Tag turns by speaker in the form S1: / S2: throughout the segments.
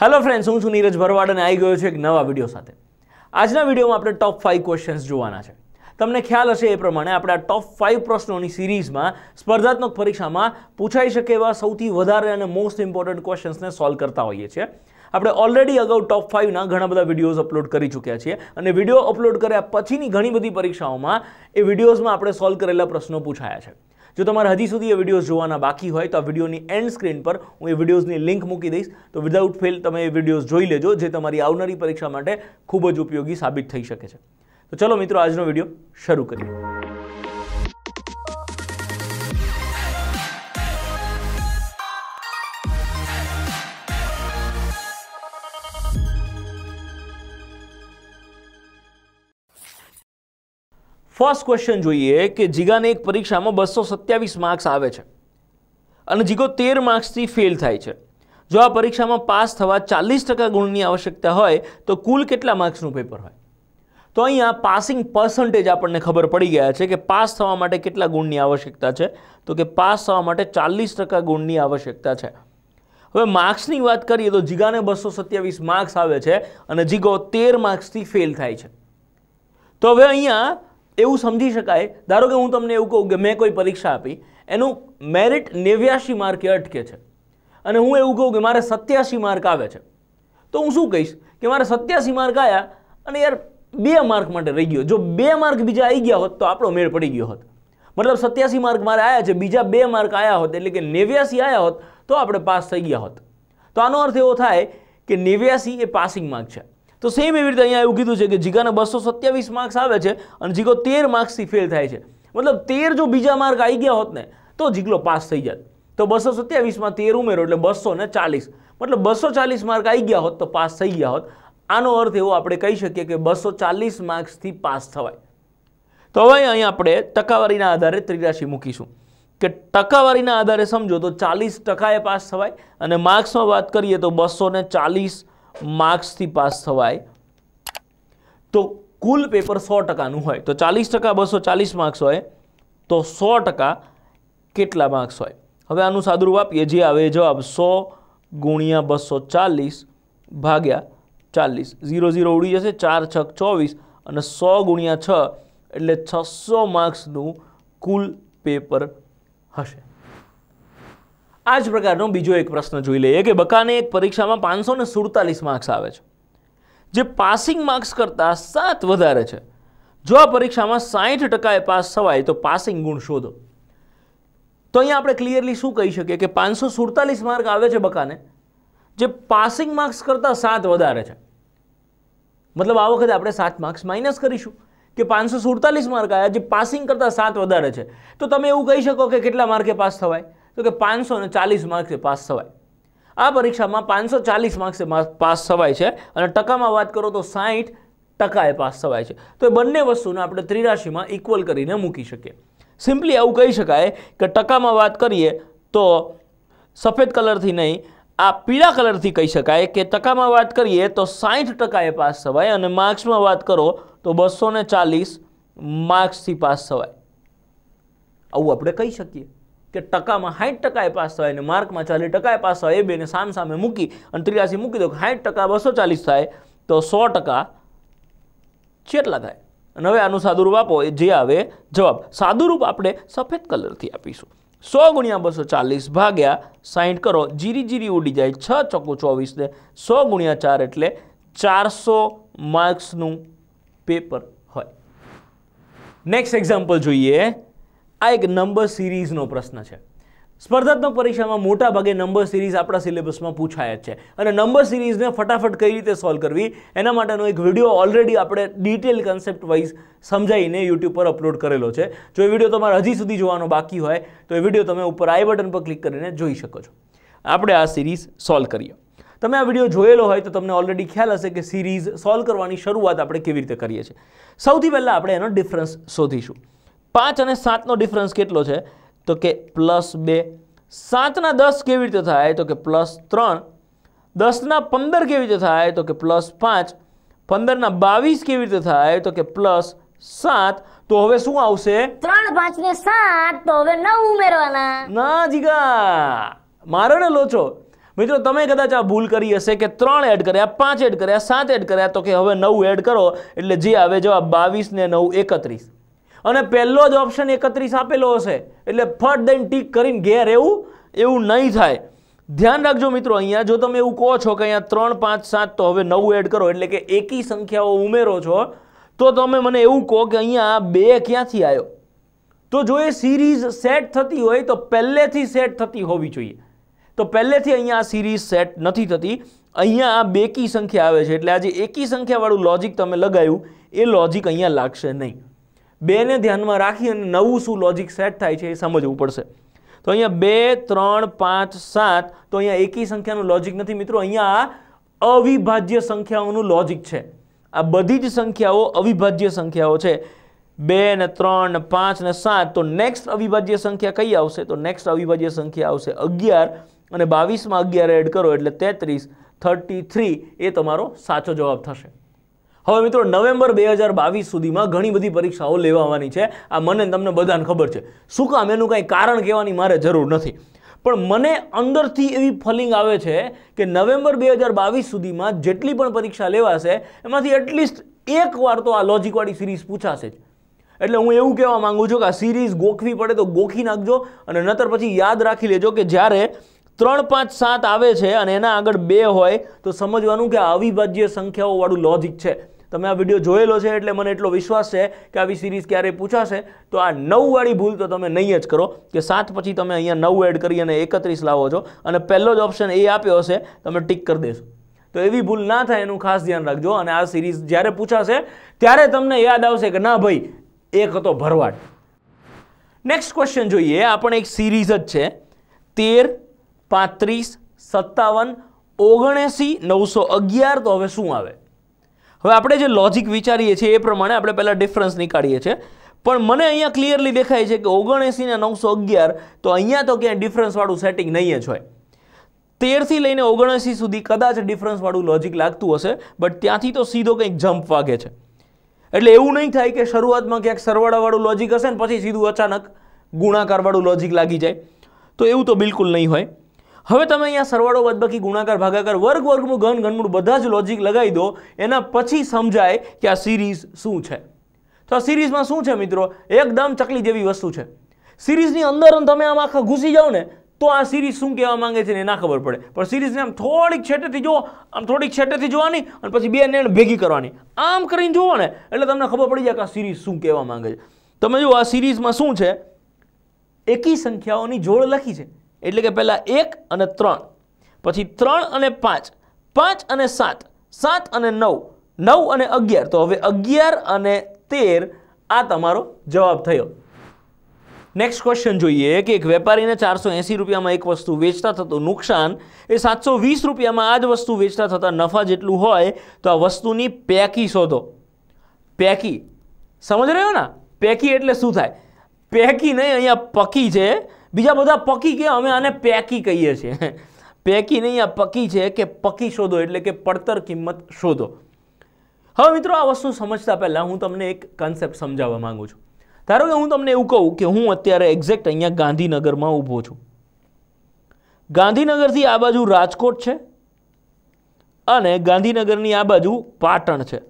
S1: hello friends હું છું નીરજ ભરવાડ અને આવી ગયો છું એક નવા વિડીયો સાથે આજના વિડીયોમાં આપણે ટોપ ફાઇવ ક્વેશ્ચન્સ જોવાના છે તમને ખ્યાલ હશે એ પ્રમાણે આપણે આ ટોપ ફાઇવ પ્રશ્નોની સિરીઝમાં સ્પર્ધાત્મક પરીક્ષામાં પૂછાઈ શકે એવા સૌથી વધારે અને મોસ્ટ ઇમ્પોર્ટન્ટ ક્વેશ્ચન્સને સોલ્વ કરતા હોઈએ છીએ આપણે ઓલરેડી અગાઉ ટોપ ફાઇવના ઘણા બધા વિડીયોઝ અપલોડ કરી ચૂક્યા છીએ અને વિડીયો અપલોડ કર્યા પછીની ઘણી બધી પરીક્ષાઓમાં એ વિડીયોઝમાં આપણે સોલ્વ કરેલા પ્રશ્નો પૂછાયા છે જો તમારે હજી સુધી એ વિડીયોઝ જોવાના બાકી હોય તો આ વિડીયોની એન્ડ સ્ક્રીન પર હું એ વિડીયોઝની લિંક મૂકી દઈશ તો વિધાઉટ ફેલ તમે એ વિડીયોઝ જોઈ લેજો જે તમારી આવનારી પરીક્ષા માટે ખૂબ જ ઉપયોગી સાબિત થઈ શકે છે તો ચલો મિત્રો આજનો વિડીયો શરૂ કરીએ ફર્સ્ટ ક્વેશ્ચન જોઈએ કે જીગાને એક પરીક્ષામાં બસો સત્યાવીસ માર્ક્સ આવે છે અને જીગો તેર માર્ક્સથી ફેલ થાય છે જો આ પરીક્ષામાં પાસ થવા ચાલીસ ટકા ગુણની આવશ્યકતા હોય તો કુલ કેટલા માર્ક્સનું પેપર હોય તો અહીંયા પાસિંગ પર્સન્ટેજ આપણને ખબર પડી ગયા છે કે પાસ થવા માટે કેટલા ગુણની આવશ્યકતા છે તો કે પાસ થવા માટે ચાલીસ ટકા ગુણની આવશ્યકતા છે હવે માર્ક્સની વાત કરીએ તો જીગાને બસો સત્યાવીસ માર્ક્સ આવે છે અને જીગો તેર માર્ક્સથી ફેલ થાય છે તો હવે અહીંયા એવું સમજી શકાય ધારો કે હું તમને એવું કહું કે મેં કોઈ પરીક્ષા આપી એનું મેરિટ નેવ્યાસી માર્કે અટકે છે અને હું એવું કહું કે મારે સત્યાસી માર્ક આવે છે તો હું શું કહીશ કે મારે સત્યાસી માર્ક આવ્યા અને યાર બે માર્ક માટે રહી ગયો જો બે માર્ક બીજા આવી ગયા હોત તો આપણો મેળ પડી ગયો હોત મતલબ સત્યાસી માર્ક મારે આવ્યા છે બીજા બે માર્ક આવ્યા હોત એટલે કે નેવ્યાસી આવ્યા હોત તો આપણે પાસ થઈ ગયા હોત તો આનો અર્થ એવો થાય કે નેવ્યાસી એ પાસિંગ માર્ક છે તો સેમ એવી રીતે અહીંયા એવું કીધું છે કે જીગાને બસો સત્યાવીસ માર્ક્સ આવે છે અને જીગો તેર માર્ક્સથી ફેલ થાય છે મતલબ તેર જો બીજા માર્ક આવી ગયા હોત ને તો જીગલો પાસ થઈ જાત તો બસો સત્યાવીસમાં તેર ઉમેરો એટલે બસો ને ચાલીસ મતલબ બસો ચાલીસ માર્ક આવી ગયા હોત તો પાસ થઈ ગયા હોત આનો અર્થ એવો આપણે કહી શકીએ કે બસો ચાલીસ માર્ક્સથી પાસ થવાય તો હવે અહીં આપણે ટકાવારીના આધારે ત્રિરાશી મૂકીશું કે ટકાવારીના આધારે સમજો તો ચાલીસ ટકાએ પાસ થવાય અને માર્ક્સમાં વાત કરીએ તો બસો ચાલીસ માર્ક્સથી પાસ થવાય તો કુલ પેપર સો ટકાનું હોય તો ચાલીસ ટકા બસો ચાલીસ માર્ક્સ હોય તો સો ટકા કેટલા માર્ક્સ હોય હવે આનું સાદુરૂપ આપીએ જે આવે જવાબ સો ગુણ્યા બસો ચાલીસ ભાગ્યા ચાલીસ ઝીરો ઝીરો ઉડી જશે ચાર છક ચોવીસ અને સો ગુણ્યા છ એટલે છસો માર્ક્સનું કુલ પેપર હશે આ જ પ્રકારનો બીજો એક પ્રશ્ન જોઈ લઈએ કે બકાને એક પરીક્ષામાં પાંચસો ને સુડતાલીસ માર્ક્સ આવે છે જે પાસિંગ માર્ક્સ કરતાં સાત વધારે છે જો આ પરીક્ષામાં સાહીઠ ટકાએ પાસ થવાય તો પાસિંગ ગુણ શોધો તો અહીંયા આપણે ક્લિયરલી શું કહી શકીએ કે પાંચસો સુડતાલીસ માર્ક આવે છે બકાને જે પાસિંગ માર્ક્સ કરતાં સાત વધારે છે મતલબ આ વખતે આપણે સાત માર્ક્સ માઇનસ કરીશું કે પાંચસો સુડતાલીસ માર્ક આવ્યા જે પાસિંગ કરતાં સાત વધારે છે તો તમે એવું કહી શકો કે કેટલા માર્કે પાસ થવાય તો કે પાંચસો ને ચાલીસ માર્ક્સે પાસ થવાય આ પરીક્ષામાં પાંચસો ચાલીસ માર્ક્સે પાસ થવાય છે અને ટકામાં વાત કરો તો સાહીઠ ટકાએ પાસ થવાય છે તો એ બંને વસ્તુને આપણે ત્રિરાશીમાં ઇક્વલ કરીને મૂકી શકીએ સિમ્પલી આવું કહી શકાય કે ટકામાં વાત કરીએ તો સફેદ કલરથી નહીં આ પીળા કલરથી કહી શકાય કે ટકામાં વાત કરીએ તો સાહીઠ ટકાએ પાસ થવાય અને માર્ક્સમાં વાત કરો તો બસો ને ચાલીસ માર્ક્સથી પાસ થવાય આવું આપણે કહી શકીએ કે ટકામાં સાઠ ટકા એ પાસ થાય અને માર્કમાં ચાલીસ ટકા એ પાસ થાય એ બેને સામ સામે મૂકી અને ત્રિયાસી મૂકી દો કે સાઠ ટકા બસો ચાલીસ થાય તો સો ટકા કેટલા થાય અને હવે આનું સાદુરૂપ આપો એ જે આવે જવાબ સાદુરૂપ આપણે સફેદ કલરથી આપીશું સો ગુણ્યા બસો ચાલીસ ભાગ્યા સાહીઠ કરો જીરી જીરી ઉડી જાય છ ચોકુ ચોવીસને સો ગુણ્યા ચાર એટલે ચારસો માર્ક્સનું પેપર હોય નેક્સ્ટ એક્ઝામ્પલ જોઈએ આ એક નંબર સિરીઝનો પ્રશ્ન છે સ્પર્ધાત્મક પરીક્ષામાં મોટા ભાગે નંબર સિરીઝ આપણા સિલેબસમાં પૂછાય જ છે અને નંબર સિરીઝને ફટાફટ કઈ રીતે સોલ્વ કરવી એના માટેનો એક વિડીયો ઓલરેડી આપણે ડિટેલ કન્સેપ્ટ વાઇઝ સમજાવીને યુટ્યુબ પર અપલોડ કરેલો છે જો એ વિડીયો તમારે હજી સુધી જોવાનો બાકી હોય તો એ વિડીયો તમે ઉપર આઈ બટન પર ક્લિક કરીને જોઈ શકો છો આપણે આ સિરીઝ સોલ્વ કરીએ તમે આ વિડીયો જોયેલો હોય તો તમને ઓલરેડી ખ્યાલ હશે કે સિરીઝ સોલ્વ કરવાની શરૂઆત આપણે કેવી રીતે કરીએ છીએ સૌથી પહેલાં આપણે એનો ડિફરન્સ શોધીશું પાંચ અને સાતનો ડિફરન્સ કેટલો છે તો કે પ્લસ બે સાતના દસ કેવી રીતે થાય તો કે પ્લસ ત્રણ દસના પંદર કેવી રીતે થાય તો કે પ્લસ પાંચ પંદરના બાવીસ કેવી રીતે થાય તો કે પ્લસ સાત તો હવે શું આવશે ત્રણ પાંચ ને સાત તો હવે નવ ઉમેરવાના ના જીગા મારો ને લોચો મિત્રો તમે કદાચ આ ભૂલ કરી હશે કે ત્રણ એડ કર્યા પાંચ એડ કર્યા સાત એડ કર્યા તો કે હવે નવ એડ કરો એટલે જે આવે જવાબ બાવીસ ને નવ એકત્રીસ અને પહેલો જ ઓપ્શન એકત્રીસ આપેલો હશે એટલે ફટ દઈને ટીક કરીને ઘેર એવું એવું નહીં થાય ધ્યાન રાખજો મિત્રો અહીંયા જો તમે એવું કહો છો કે અહીંયા ત્રણ પાંચ સાત તો હવે નવું એડ કરો એટલે કે એકી સંખ્યાઓ ઉમેરો છો તો તમે મને એવું કહો કે અહીંયા બે ક્યાંથી આવ્યો તો જો એ સિરીઝ સેટ થતી હોય તો પહેલેથી સેટ થતી હોવી જોઈએ તો પહેલેથી અહીંયા આ સિરીઝ સેટ નથી થતી અહીંયા આ બેકી સંખ્યા આવે છે એટલે આજે એકી સંખ્યાવાળું લોજિક તમે લગાવ્યું એ લોજિક અહીંયા લાગશે નહીં બેને ધ્યાનમાં રાખી અને નવું શું લોજિક સેટ થાય છે એ સમજવું પડશે તો અહીંયા બે ત્રણ પાંચ સાત તો અહીંયા એકી સંખ્યાનું લોજિક નથી મિત્રો અહીંયા અવિભાજ્ય સંખ્યાઓનું લોજિક છે આ બધી જ સંખ્યાઓ અવિભાજ્ય સંખ્યાઓ છે બે ને ત્રણ ને પાંચ ને સાત તો નેક્સ્ટ અવિભાજ્ય સંખ્યા કઈ આવશે તો નેક્સ્ટ અવિભાજ્ય સંખ્યા આવશે અગિયાર અને બાવીસમાં અગિયાર એડ કરો એટલે તેત્રીસ થર્ટી થ્રી એ તમારો સાચો જવાબ થશે હવે મિત્રો નવેમ્બર બે હજાર બાવીસ સુધીમાં ઘણી બધી પરીક્ષાઓ લેવાવાની છે આ મને તમને બધાને ખબર છે શું કામ એનું કાંઈ કારણ કહેવાની મારે જરૂર નથી પણ મને અંદરથી એવી ફલિંગ આવે છે કે નવેમ્બર બે હજાર બાવીસ સુધીમાં જેટલી પણ પરીક્ષા લેવાશે એમાંથી એટલીસ્ટ એક વાર તો આ લોજિકવાળી સિરીઝ પૂછાશે જ એટલે હું એવું કહેવા માંગુ છું કે આ સિરીઝ ગોખવી પડે તો ગોખી નાખજો અને નતર પછી યાદ રાખી લેજો કે જ્યારે ત્રણ પાંચ સાત આવે છે અને એના આગળ બે હોય તો સમજવાનું કે આ અવિભાજ્ય સંખ્યાઓવાળું લોજિક છે તમે આ વિડીયો જોયેલો છે એટલે મને એટલો વિશ્વાસ છે કે આવી સિરીઝ ક્યારેય પૂછાશે તો આ નવવાળી ભૂલ તો તમે નહીં જ કરો કે સાત પછી તમે અહીંયા નવ એડ કરી અને એકત્રીસ લાવો છો અને પહેલો જ ઓપ્શન એ આપ્યો હશે તમે ટીક કરી દેશો તો એવી ભૂલ ના થાય એનું ખાસ ધ્યાન રાખજો અને આ સિરીઝ જ્યારે પૂછાશે ત્યારે તમને યાદ આવશે કે ના ભાઈ એક હતો ભરવાડ નેક્સ્ટ ક્વેશ્ચન જોઈએ આપણે એક સિરીઝ જ છે તેર પાંત્રીસ સત્તાવન ઓગણએંસી નવસો અગિયાર તો હવે શું આવે હવે આપણે જે લોજિક વિચારીએ છીએ એ પ્રમાણે આપણે પહેલાં ડિફરન્સ નીકાળીએ છીએ પણ મને અહીંયા ક્લિયરલી દેખાય છે કે ઓગણએંસી ને નવસો અગિયાર તો અહીંયા તો ક્યાંય ડિફરન્સવાળું સેટિંગ નહીં જ હોય તેરથી લઈને ઓગણએંસી સુધી કદાચ ડિફરન્સવાળું લોજિક લાગતું હશે બટ ત્યાંથી તો સીધો કંઈક જમ્પ વાગે છે એટલે એવું નહીં થાય કે શરૂઆતમાં ક્યાંક સરવાળાવાળું લોજિક હશે ને પછી સીધું અચાનક ગુણાકારવાળું લોજિક લાગી જાય તો એવું તો બિલકુલ નહીં હોય હવે તમે અહીંયા સરવાળો બદબાકી ગુણાકાર ભાગાકાર વર્ગ વર્ગનું ઘન ઘનમૂળ બધા જ લોજિક લગાવી દો એના પછી સમજાય કે આ સિરીઝ શું છે તો આ સિરીઝમાં શું છે મિત્રો એકદમ ચકલી જેવી વસ્તુ છે સિરીઝની અંદર તમે આમ આખા ઘૂસી જાઓ ને તો આ સિરીઝ શું કહેવા માંગે છે ને ના ખબર પડે પણ સિરીઝને આમ થોડીક છેટેથી જુઓ આમ થોડીક છેટેથી જોવાની અને પછી બે નેણ ભેગી કરવાની આમ કરીને જુઓ ને એટલે તમને ખબર પડી જાય કે આ સિરીઝ શું કહેવા માંગે છે તમે જુઓ આ સિરીઝમાં શું છે એકી સંખ્યાઓની જોડ લખી છે એટલે કે પહેલાં એક અને ત્રણ પછી ત્રણ અને પાંચ પાંચ અને સાત સાત અને નવ નવ અને અગિયાર તો હવે અગિયાર અને તેર આ તમારો જવાબ થયો નેક્સ્ટ ક્વેશ્ચન જોઈએ કે એક વેપારીને ચારસો એંસી રૂપિયામાં એક વસ્તુ વેચતા થતું નુકસાન એ સાતસો વીસ રૂપિયામાં આ જ વસ્તુ વેચતા થતાં નફા જેટલું હોય તો આ વસ્તુની પેકી શોધો પેકી સમજ રહ્યો ને પેકી એટલે શું થાય પેકી નહીં અહીંયા પકી છે બીજા બધા પકી કે અમે આને પેકી કહીએ છીએ પેકી નહીં આ પકી છે કે પકી શોધો એટલે કે પડતર કિંમત શોધો હવે મિત્રો આ વસ્તુ સમજતા પહેલાં હું તમને એક કન્સેપ્ટ સમજાવવા માગું છું ધારો કે હું તમને એવું કહું કે હું અત્યારે એક્ઝેક્ટ અહીંયા ગાંધીનગરમાં ઊભો છું ગાંધીનગરથી આ બાજુ રાજકોટ છે અને ગાંધીનગરની આ બાજુ પાટણ છે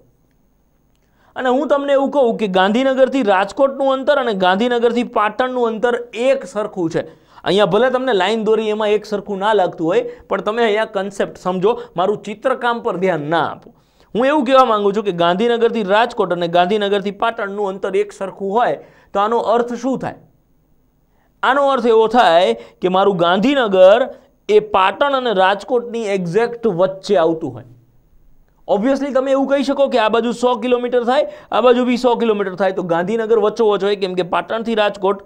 S1: અને હું તમને એવું કહું કે ગાંધીનગરથી રાજકોટનું અંતર અને ગાંધીનગરથી પાટણનું અંતર એક સરખું છે અહીંયા ભલે તમને લાઈન દોરી એમાં એક સરખું ના લાગતું હોય પણ તમે અહીંયા કન્સેપ્ટ સમજો મારું ચિત્રકામ પર ધ્યાન ના આપો હું એવું કહેવા માંગુ છું કે ગાંધીનગરથી રાજકોટ અને ગાંધીનગરથી પાટણનું અંતર એક સરખું હોય તો આનો અર્થ શું થાય આનો અર્થ એવો થાય કે મારું ગાંધીનગર એ પાટણ અને રાજકોટની એક્ઝેક્ટ વચ્ચે આવતું હોય ઓબ્વિયસલી તમે એવું કહી શકો કે આ બાજુ સો કિલોમીટર થાય આ બાજુ બી સો કિલોમીટર થાય તો ગાંધીનગર વચ્ચો વચ્ચો હોય કેમ કે પાટણથી રાજકોટ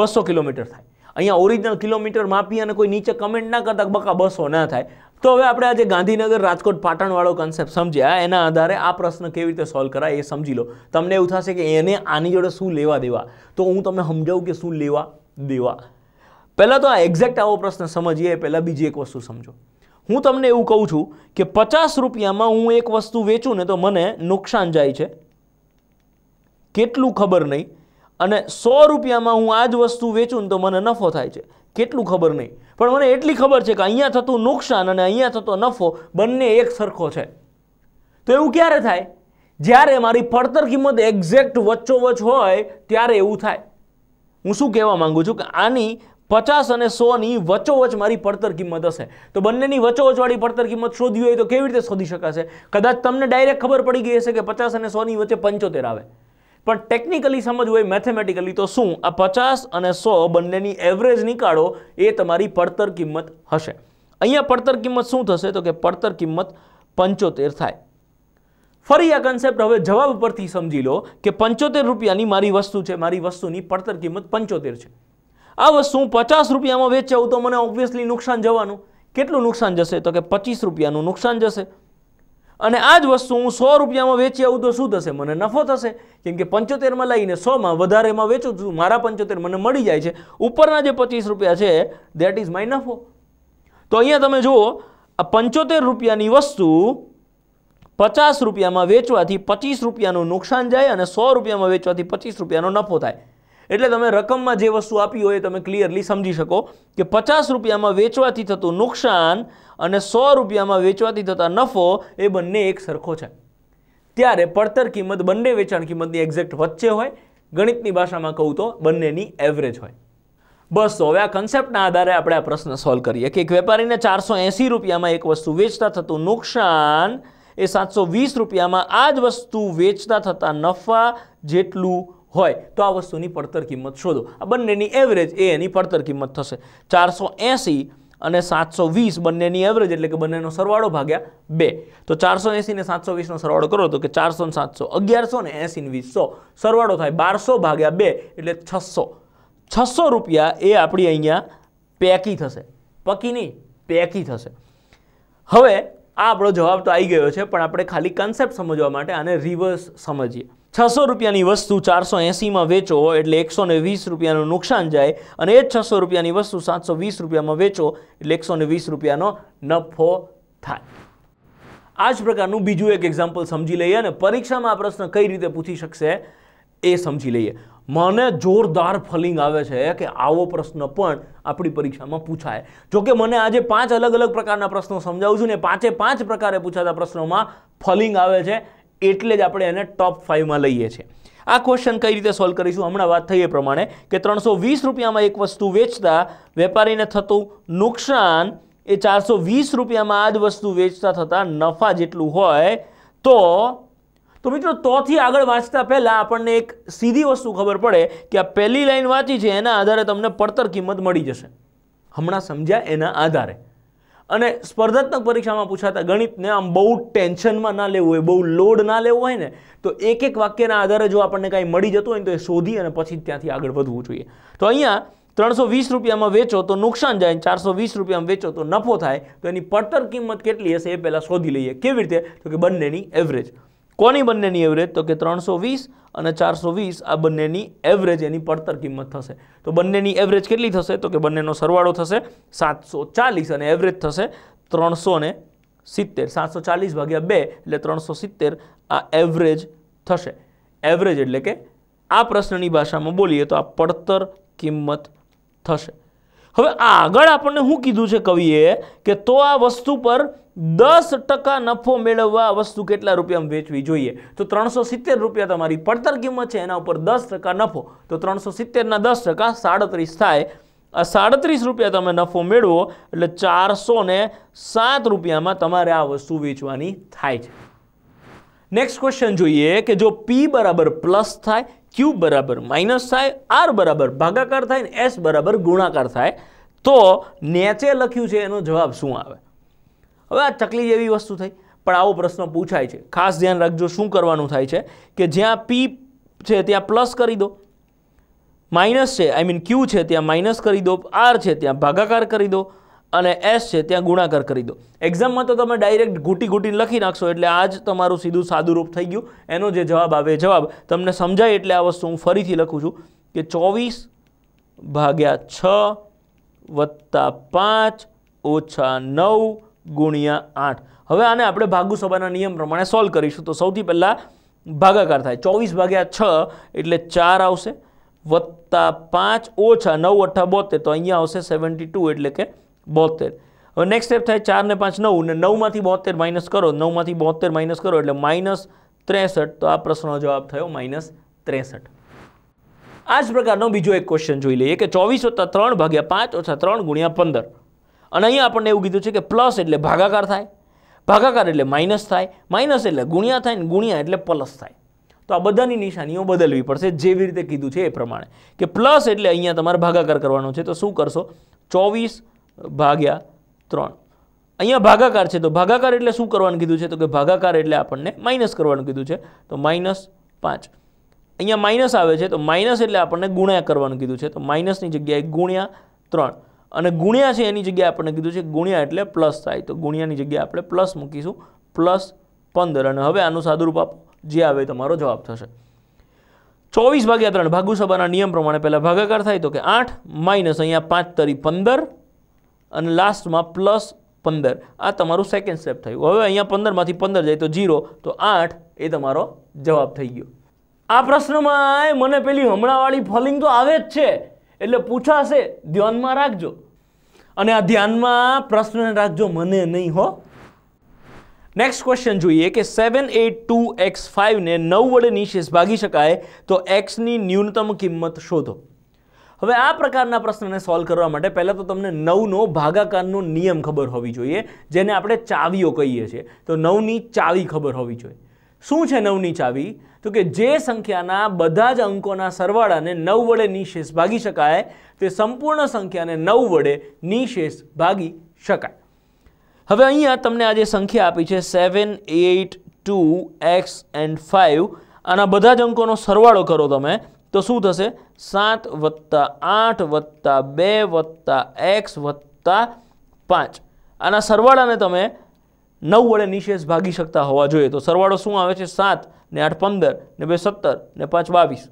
S1: બસો કિલોમીટર થાય અહીંયા ઓરિજિનલ કિલોમીટર માપી અને કોઈ નીચે કમેન્ટ ના કરતા બકા બસો ના થાય તો હવે આપણે આજે ગાંધીનગર રાજકોટ પાટણવાળો કન્સેપ્ટ સમજ્યા એના આધારે આ પ્રશ્ન કેવી રીતે સોલ્વ કરાય એ સમજી લો તમને એવું થશે કે એને આની જોડે શું લેવા દેવા તો હું તમને સમજાવું કે શું લેવા દેવા પહેલાં તો આ એક્ઝેક્ટ આવો પ્રશ્ન સમજીએ પહેલાં બીજી એક વસ્તુ સમજો હું તમને એવું કહું છું કે પચાસ રૂપિયામાં હું એક વસ્તુ વેચું ને તો મને નુકસાન જાય છે કેટલું ખબર નહીં અને સો રૂપિયામાં હું આ જ વસ્તુ વેચું ને તો મને નફો થાય છે કેટલું ખબર નહીં પણ મને એટલી ખબર છે કે અહીંયા થતું નુકસાન અને અહીંયા થતો નફો બંને એક સરખો છે તો એવું ક્યારે થાય જ્યારે મારી પડતર કિંમત એક્ઝેક્ટ વચ્ચોવચ હોય ત્યારે એવું થાય હું શું કહેવા માગું છું કે આની પચાસ અને સોની વચોવચ મારી પડતર કિંમત હશે તો બંનેની વચોવચવાળી પડતર કિંમત શોધવી હોય તો કેવી રીતે શોધી શકાશે કદાચ તમને ડાયરેક્ટ ખબર પડી ગઈ હશે કે પચાસ અને સોની વચ્ચે પંચોતેર આવે પણ ટેકનિકલી સમજવું હોય મેથેમેટિકલી તો શું આ પચાસ અને સો બંનેની એવરેજ નીકાળો એ તમારી પડતર કિંમત હશે અહીંયા પડતર કિંમત શું થશે તો કે પડતર કિંમત પંચોતેર થાય ફરી આ કન્સેપ્ટ હવે જવાબ પરથી સમજી લો કે પંચોતેર રૂપિયાની મારી વસ્તુ છે મારી વસ્તુની પડતર કિંમત પંચોતેર છે આ વસ્તુ હું પચાસ રૂપિયામાં વેચાવું તો મને ઓબ્વિયસલી નુકસાન જવાનું કેટલું નુકસાન જશે તો કે પચીસ રૂપિયાનું નુકસાન જશે અને આ જ વસ્તુ હું સો રૂપિયામાં વેચી આવું તો શું થશે મને નફો થશે કેમ કે પંચોતેરમાં લઈને સોમાં વધારેમાં વેચું છું મારા પંચોતેર મને મળી જાય છે ઉપરના જે પચીસ રૂપિયા છે દેટ ઇઝ માય નફો તો અહીંયા તમે જુઓ આ પંચોતેર રૂપિયાની વસ્તુ પચાસ રૂપિયામાં વેચવાથી પચીસ રૂપિયાનું નુકસાન જાય અને સો રૂપિયામાં વેચવાથી પચીસ રૂપિયાનો નફો થાય એટલે તમે રકમમાં જે વસ્તુ આપી હોય તમે ક્લિયરલી સમજી શકો કે પચાસ રૂપિયામાં વેચવાથી થતું નુકસાન અને સો રૂપિયામાં વેચવાથી થતા નફો એ બંને એક સરખો છે ત્યારે પડતર કિંમત બંને વેચાણ કિંમતની એક્ઝેક્ટ વચ્ચે હોય ગણિતની ભાષામાં કહું તો બંનેની એવરેજ હોય બસ તો હવે આ કન્સેપ્ટના આધારે આપણે આ પ્રશ્ન સોલ્વ કરીએ કે એક વેપારીને ચારસો એંસી રૂપિયામાં એક વસ્તુ વેચતા થતું નુકસાન એ સાતસો વીસ રૂપિયામાં આ જ વસ્તુ વેચતા થતા નફા જેટલું હોય તો આ વસ્તુની પડતર કિંમત શોધો આ બંનેની એવરેજ એ એની પડતર કિંમત થશે ચારસો એંસી અને સાતસો વીસ બંનેની એવરેજ એટલે કે બંનેનો સરવાળો ભાગ્યા બે તો ચારસો એંસી ને સાતસો વીસનો સરવાળો કરો તો કે ચારસો ને સાતસો અગિયારસો ને એંસી વીસસો સરવાળો થાય બારસો ભાગ્યા બે એટલે છસો છસો રૂપિયા એ આપણી અહીંયા પેકી થશે પકી નહીં પેકી થશે હવે આ આપણો જવાબ તો આવી ગયો છે પણ આપણે ખાલી કન્સેપ્ટ સમજવા માટે આને રિવર્સ સમજીએ છસો રૂપિયાની વસ્તુ ચારસો એંસીમાં વેચો એટલે એકસો ને વીસ રૂપિયાનું નુકસાન જાય અને એ જ છસો રૂપિયાની વસ્તુ સાતસો વીસ રૂપિયામાં વેચો એટલે એકસો ને વીસ રૂપિયાનો નફો થાય આ જ પ્રકારનું બીજું એક એક્ઝામ્પલ સમજી લઈએ અને પરીક્ષામાં આ પ્રશ્ન કઈ રીતે પૂછી શકશે એ સમજી લઈએ મને જોરદાર ફલિંગ આવે છે કે આવો પ્રશ્ન પણ આપણી પરીક્ષામાં પૂછાય જોકે મને આજે પાંચ અલગ અલગ પ્રકારના પ્રશ્નો સમજાવું છું ને પાંચે પાંચ પ્રકારે પૂછાતા પ્રશ્નોમાં ફલિંગ આવે છે એટલે જ આપણે એને ટોપ ફાઇવમાં લઈએ છીએ આ ક્વેશ્ચન કઈ રીતે સોલ્વ કરીશું હમણાં વાત થઈ એ પ્રમાણે કે ત્રણસો વીસ રૂપિયામાં એક વસ્તુ વેચતા વેપારીને થતું નુકસાન એ ચારસો વીસ રૂપિયામાં આ જ વસ્તુ વેચતા થતાં નફા જેટલું હોય તો તો મિત્રો તોથી આગળ વાંચતા પહેલાં આપણને એક સીધી વસ્તુ ખબર પડે કે આ પહેલી લાઈન વાંચી છે એના આધારે તમને પડતર કિંમત મળી જશે હમણાં સમજ્યા એના આધારે અને સ્પર્ધાત્મક પરીક્ષામાં પૂછાતા ગણિતને આમ બહુ ટેન્શનમાં ના લેવું હોય બહુ લોડ ના લેવો હોય ને તો એક એક વાક્યના આધારે જો આપણને કાંઈ મળી જતું હોય તો એ શોધી અને પછી ત્યાંથી આગળ વધવું જોઈએ તો અહીંયા ત્રણસો વીસ રૂપિયામાં વેચો તો નુકસાન જાય ચારસો વીસ રૂપિયામાં વેચો તો નફો થાય તો એની પડતર કિંમત કેટલી હશે એ પહેલાં શોધી લઈએ કેવી રીતે તો કે બંનેની એવરેજ કોની બંનેની એવરેજ તો કે ત્રણસો વીસ અને ચારસો વીસ આ બંનેની એવરેજ એની પડતર કિંમત થશે તો બંનેની એવરેજ કેટલી થશે તો કે બંનેનો સરવાળો થશે સાતસો ચાલીસ અને એવરેજ થશે ત્રણસો ને સિત્તેર સાતસો ચાલીસ ભાગ્યા બે એટલે ત્રણસો સિત્તેર આ એવરેજ થશે એવરેજ એટલે કે આ પ્રશ્નની ભાષામાં બોલીએ તો આ પડતર કિંમત થશે હવે આગળ આપણને શું કીધું છે કવિએ કે તો આ વસ્તુ પર દસ ટકા નફો મેળવવા વસ્તુ કેટલા રૂપિયામાં વેચવી જોઈએ તો ત્રણસો સિત્તેર રૂપિયા તમારી પડતર કિંમત છે એના ઉપર દસ ટકા નફો તો ત્રણસો સિત્તેરના દસ ટકા સાડત્રીસ થાય આ સાડત્રીસ રૂપિયા તમે નફો મેળવો એટલે ચારસો ને સાત રૂપિયામાં તમારે આ વસ્તુ વેચવાની થાય છે નેક્સ્ટ ક્વેશ્ચન જોઈએ કે જો પી બરાબર પ્લસ થાય ક્યુ બરાબર માઇનસ થાય આર બરાબર ભાગાકાર થાય ને એસ બરાબર ગુણાકાર થાય તો નેચે લખ્યું છે એનો જવાબ શું આવે હવે આ ચકલી જેવી વસ્તુ થઈ પણ આવો પ્રશ્ન પૂછાય છે ખાસ ધ્યાન રાખજો શું કરવાનું થાય છે કે જ્યાં પી છે ત્યાં પ્લસ કરી દો માઇનસ છે આઈ મીન ક્યુ છે ત્યાં માઇનસ કરી દો આર છે ત્યાં ભાગાકાર કરી દો અને એસ છે ત્યાં ગુણાકાર કરી દો એક્ઝામમાં તો તમે ડાયરેક્ટ ઘૂંટી ઘૂંટીને લખી નાખશો એટલે આ જ તમારું સીધું સાદું રૂપ થઈ ગયું એનો જે જવાબ આવે જવાબ તમને સમજાય એટલે આ વસ્તુ હું ફરીથી લખું છું કે ચોવીસ ભાગ્યા છ વત્તા પાંચ ઓછા નવ ગુણ્યા આઠ હવે આને આપણે ભાગુસભાના નિયમ પ્રમાણે સોલ્વ કરીશું તો સૌથી પહેલાં ભાગાકાર થાય ચોવીસ ભાગ્યા છ એટલે ચાર આવશે વત્તા પાંચ ઓછા નવ અઠ્ઠા બોતેર તો અહીંયા આવશે સેવન્ટી ટુ એટલે કે બોતેર હવે નેક્સ્ટ સ્ટેપ થાય ચાર ને પાંચ નવ ને નવમાંથી બોતેર માઇનસ કરો નવમાંથી બોતેર માઇનસ કરો એટલે માઇનસ ત્રેસઠ તો આ પ્રશ્નનો જવાબ થયો માઇનસ ત્રેસઠ આ જ પ્રકારનો બીજો એક ક્વેશ્ચન જોઈ લઈએ કે ચોવીસ વત્તા ત્રણ ભાગ્યા પાંચ ઓછા ત્રણ ગુણ્યા પંદર અને અહીંયા આપણને એવું કીધું છે કે પ્લસ એટલે ભાગાકાર થાય ભાગાકાર એટલે માઇનસ થાય માઇનસ એટલે ગુણ્યા થાય ને ગુણ્યા એટલે પ્લસ થાય તો આ બધાની નિશાનીઓ બદલવી પડશે જેવી રીતે કીધું છે એ પ્રમાણે કે પ્લસ એટલે અહીંયા તમારે ભાગાકાર કરવાનો છે તો શું કરશો ચોવીસ ભાગ્યા ત્રણ અહીંયા ભાગાકાર છે તો ભાગાકાર એટલે શું કરવાનું કીધું છે તો કે ભાગાકાર એટલે આપણને માઇનસ કરવાનું કીધું છે તો માઇનસ પાંચ અહીંયા માઇનસ આવે છે તો માઇનસ એટલે આપણને ગુણ્યા કરવાનું કીધું છે તો માઇનસની જગ્યાએ ગુણ્યા ત્રણ અને ગુણ્યા છે એની જગ્યાએ આપણને કીધું છે ગુણ્યા એટલે પ્લસ થાય તો ગુણ્યાની જગ્યાએ આપણે પ્લસ મૂકીશું પ્લસ પંદર અને હવે આનું સાદુરૂપ આપો જે આવે તમારો જવાબ થશે ચોવીસ ભાગ્યા ત્રણ ભાગુસભાના નિયમ પ્રમાણે પહેલાં ભાગાકાર થાય તો કે આઠ માઇનસ અહીંયા પાંચ તરી પંદર અને લાસ્ટમાં પ્લસ પંદર આ તમારું સેકન્ડ સ્ટેપ થયું હવે અહીંયા પંદરમાંથી પંદર જાય તો જીરો તો આઠ એ તમારો જવાબ થઈ ગયો આ પ્રશ્નમાં મને પેલી હમણાંવાળી ફોલિંગ તો આવે જ છે એટલે પૂછાશે ધ્યાનમાં રાખજો અને આ ધ્યાનમાં પ્રશ્ન રાખજો મને નહીં હો નેક્સ્ટ ક્વેશ્ચન જોઈએ કે સેવન એટ ટુ એક્સ ફાઇવને નવ વડે નિશેષ ભાગી શકાય તો એક્સની ન્યૂનતમ કિંમત શોધો હવે આ પ્રકારના પ્રશ્નને સોલ્વ કરવા માટે પહેલાં તો તમને નવનો ભાગાકારનો નિયમ ખબર હોવી જોઈએ જેને આપણે ચાવીઓ કહીએ છીએ તો નવની ચાવી ખબર હોવી જોઈએ શું છે નવની ચાવી તો કે જે સંખ્યાના બધા જ અંકોના સરવાળાને નવ વડે નિશેષ ભાગી શકાય તે સંપૂર્ણ સંખ્યાને નવ વડે નિશેષ ભાગી શકાય હવે અહીંયા તમને આજે સંખ્યા આપી છે seven eight two X and five આના બધા જ અંકોનો સરવાળો કરો તમે તો શું થશે સાત વત્તા આઠ વત્તા બે વત્તા એક્સ વત્તા પાંચ આના સરવાળાને તમે નવ વડે નિશેષ ભાગી શકતા હોવા જોઈએ તો સરવાળો શું આવે છે સાત ને આઠ પંદર ને બે સત્તર ને પાંચ બાવીસ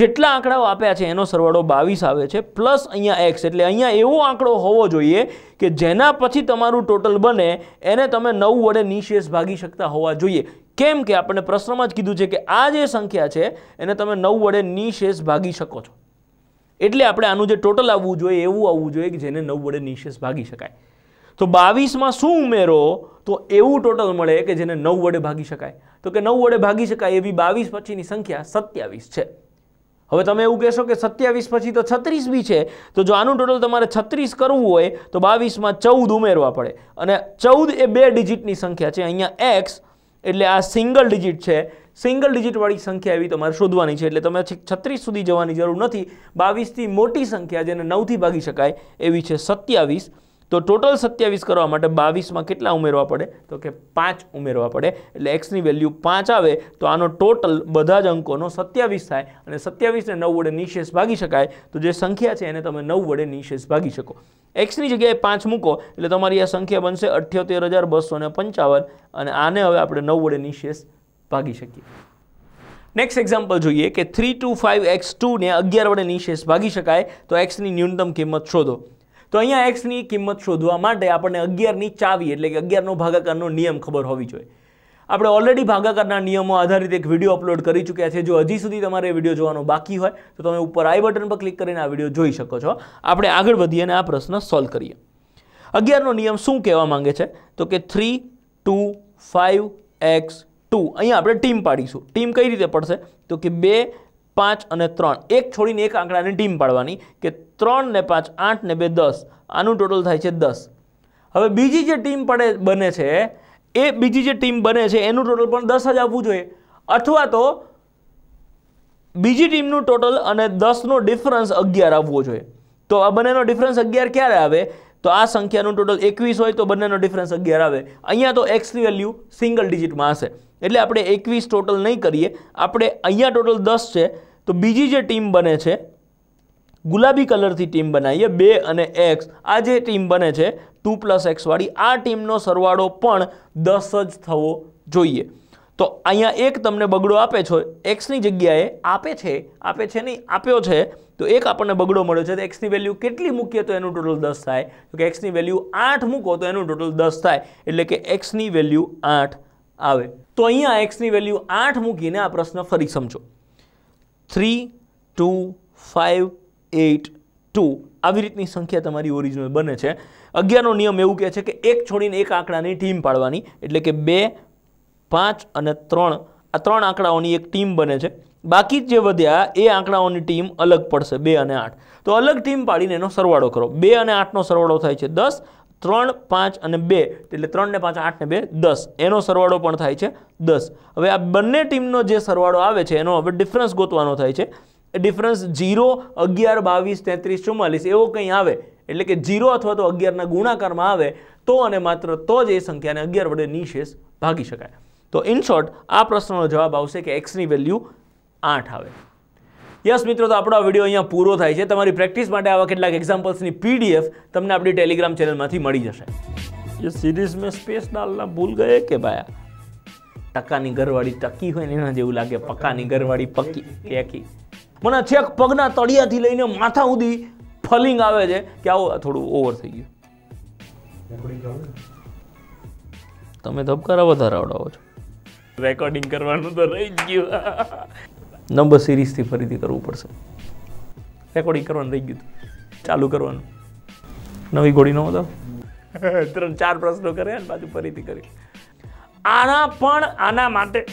S1: જેટલા આંકડાઓ આપ્યા છે એનો સરવાળો બાવીસ આવે છે પ્લસ અહીંયા એક્સ એટલે અહીંયા એવો આંકડો હોવો જોઈએ કે જેના પછી તમારું ટોટલ બને એને તમે નવ વડે નિશેષ ભાગી શકતા હોવા જોઈએ કેમ કે આપણને પ્રશ્નમાં જ કીધું છે કે આ જે સંખ્યા છે એને તમે નવ વડે નિશેષ ભાગી શકો છો એટલે આપણે આનું જે ટોટલ આવવું જોઈએ એવું આવવું જોઈએ કે જેને નવ વડે નિશેષ ભાગી શકાય તો બાવીસમાં શું ઉમેરો તો એવું ટોટલ મળે કે જેને નવ વડે ભાગી શકાય તો કે નવ વડે ભાગી શકાય એવી બાવીસ પછીની સંખ્યા સત્યાવીસ છે હવે તમે એવું કહેશો કે સત્યાવીસ પછી તો છત્રીસ બી છે તો જો આનું ટોટલ તમારે છત્રીસ કરવું હોય તો બાવીસમાં ચૌદ ઉમેરવા પડે અને ચૌદ એ બે ડિજિટની સંખ્યા છે અહીંયા એક્સ એટલે આ સિંગલ ડિજિટ છે સિંગલ ડિજિટવાળી સંખ્યા એવી તમારે શોધવાની છે એટલે તમે છત્રીસ સુધી જવાની જરૂર નથી બાવીસથી મોટી સંખ્યા જેને નવથી ભાગી શકાય એવી છે સત્યાવીસ તો ટોટલ સત્યાવીસ કરવા માટે બાવીસમાં કેટલા ઉમેરવા પડે તો કે પાંચ ઉમેરવા પડે એટલે એક્સની વેલ્યુ પાંચ આવે તો આનો ટોટલ બધા જ અંકોનો સત્યાવીસ થાય અને સત્યાવીસને નવ વડે નિશેષ ભાગી શકાય તો જે સંખ્યા છે એને તમે નવ વડે નિશેષ ભાગી શકો એક્સની જગ્યાએ પાંચ મૂકો એટલે તમારી આ સંખ્યા બનશે અઠ્યોતેર હજાર બસો ને પંચાવન અને આને હવે આપણે નવ વડે નિશેષ ભાગી શકીએ નેક્સ્ટ એક્ઝામ્પલ જોઈએ કે થ્રી ટુ ફાઇવ એક્સ ટુને અગિયાર વડે નિશેષ ભાગી શકાય તો એક્સની ન્યૂનતમ કિંમત શોધો તો અહીંયા એક્સની કિંમત શોધવા માટે આપણને અગિયારની ચાવી એટલે કે અગિયારનો ભાગાકારનો નિયમ ખબર હોવી જોઈએ આપણે ઓલરેડી ભાગાકારના નિયમો આધારિત એક વિડીયો અપલોડ કરી ચૂક્યા છે જો હજી સુધી તમારે વિડીયો જોવાનો બાકી હોય તો તમે ઉપર આઈ બટન પર ક્લિક કરીને આ વિડીયો જોઈ શકો છો આપણે આગળ વધીએ અને આ પ્રશ્ન સોલ્વ કરીએ અગિયારનો નિયમ શું કહેવા માંગે છે તો કે three two five X two અહીંયા આપણે ટીમ પાડીશું ટીમ કઈ રીતે પડશે તો કે બે પાંચ અને ત્રણ એક છોડીને એક આંકડાની ટીમ પાડવાની કે ત્રણ ને પાંચ આઠ ને બે દસ આનું ટોટલ થાય છે દસ હવે બીજી જે ટીમ પડે બને છે એ બીજી જે ટીમ બને છે એનું ટોટલ પણ દસ જ આવવું જોઈએ અથવા તો બીજી ટીમનું ટોટલ અને દસનો ડિફરન્સ અગિયાર આવવો જોઈએ તો આ બંનેનો ડિફરન્સ અગિયાર ક્યારે આવે તો આ સંખ્યાનું ટોટલ એકવીસ હોય તો બંનેનો ડિફરન્સ અગિયાર આવે અહીંયા તો એક્સની વેલ્યુ સિંગલ ડિજિટમાં હશે એટલે આપણે એકવીસ ટોટલ નહીં કરીએ આપણે અહીંયા ટોટલ દસ છે તો બીજી જે ટીમ બને છે ગુલાબી કલરથી ટીમ બનાવીએ બે અને એક્સ આ જે ટીમ બને છે ટુ પ્લસ એક્સવાળી આ ટીમનો સરવાળો પણ દસ જ થવો જોઈએ તો અહીંયા એક તમને બગડો આપે છે એક્સની જગ્યાએ આપે છે આપે છે નહીં આપ્યો છે તો એક આપણને બગડો મળ્યો છે તો એક્સની વેલ્યુ કેટલી મૂકીએ તો એનું ટોટલ દસ થાય તો કે એક્સની વેલ્યુ આઠ મૂકો તો એનું ટોટલ દસ થાય એટલે કે એક્સની વેલ્યુ આઠ આવે તો અહીંયા એક્સની વેલ્યુ આઠ મૂકીને આ પ્રશ્ન ફરી સમજો three two five eight two આવી રીતની સંખ્યા તમારી ઓરિજિનલ બને છે અગિયારનો નિયમ એવું કહે છે કે એક છોડીને એક આંકડાની ટીમ પાડવાની એટલે કે બે પાંચ અને ત્રણ આ ત્રણ આંકડાઓની એક ટીમ બને છે બાકી જે વધ્યા એ આંકડાઓની ટીમ અલગ પડશે બે અને આઠ તો અલગ ટીમ પાડીને એનો સરવાળો કરો બે અને આઠનો સરવાળો થાય છે દસ ત્રણ પાંચ અને બે એટલે ત્રણને પાંચ આઠ ને બે દસ એનો સરવાળો પણ થાય છે દસ હવે આ બંને ટીમનો જે સરવાળો આવે છે એનો હવે ડિફરન્સ ગોતવાનો થાય છે એ ડિફરન્સ જીરો અગિયાર બાવીસ તેત્રીસ ચુમ્માલીસ એવો કંઈ આવે એટલે કે જીરો અથવા તો અગિયારના ગુણાકારમાં આવે તો અને માત્ર તો જ એ સંખ્યાને અગિયાર વડે નિશેષ ભાગી શકાય તો ઇન શોર્ટ આ પ્રશ્નનો જવાબ આવશે કે એક્સની વેલ્યુ આઠ આવે યસ મિત્રો તો આપણો આ વિડીયો અહીંયા પૂરો થાય છે તમારી પ્રેક્ટિસ માટે આવા કેટલાક એક્ઝામ્પલ્સની પીડીએફ તમને આપણી ટેલિગ્રામ ચેનલમાંથી મળી જશે ये सीरीज में स्पेस डालना भूल गए કે ભાયા ટકાની ઘરવાળી ટકી હોય ને એના જેવું લાગે પકાની ઘરવાળી પક્કી ટેકી મને છેક પગના તળિયાથી લઈને માથા સુધી ફલિંગ આવે છે કે આવો થોડું ઓવર થઈ ગયું તમે ધબકારા વધારે આવડાવો છો રેકોર્ડિંગ કરવાનું તો રહી જ ગયું નંબર સિરીઝથી ફરીથી કરવું પડશે રેકોર્ડિંગ કરવાનું રહી ગયું ચાલુ કરવાનું નવી ઘોડી નહોતો ત્રણ ચાર પ્રશ્નો કર્યા ને પાછું ફરીથી કરી આના પણ આના માટે